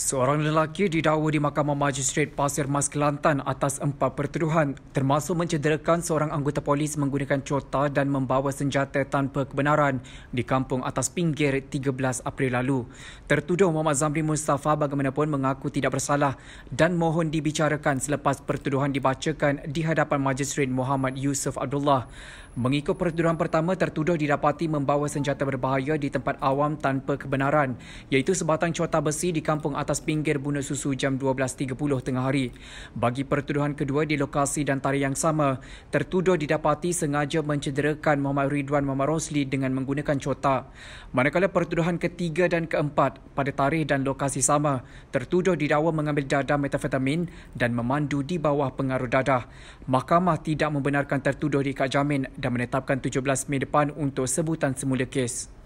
Seorang lelaki didakwa di Mahkamah Majistret Pasir Mas Kelantan atas empat pertuduhan termasuk mencederakan seorang anggota polis menggunakan cota dan membawa senjata tanpa kebenaran di kampung atas pinggir 13 April lalu. Tertuduh Muhammad Zamri Mustafa bagaimanapun mengaku tidak bersalah dan mohon dibicarakan selepas pertuduhan dibacakan di hadapan Majistret Muhammad Yusuf Abdullah. Mengikut pertuduhan pertama, tertuduh didapati membawa senjata berbahaya di tempat awam tanpa kebenaran iaitu sebatang cota besi di kampung atas atas pinggir Bunuh Susu jam 12.30 tengah hari. Bagi pertuduhan kedua di lokasi dan tarikh yang sama, tertuduh didapati sengaja mencederakan Muhammad Ridwan Muhammad Rosli dengan menggunakan cota. Manakala pertuduhan ketiga dan keempat pada tarikh dan lokasi sama, tertuduh didakwa mengambil dadah metafetamin dan memandu di bawah pengaruh dadah. Mahkamah tidak membenarkan tertuduh diikat jamin dan menetapkan 17 Mei depan untuk sebutan semula kes.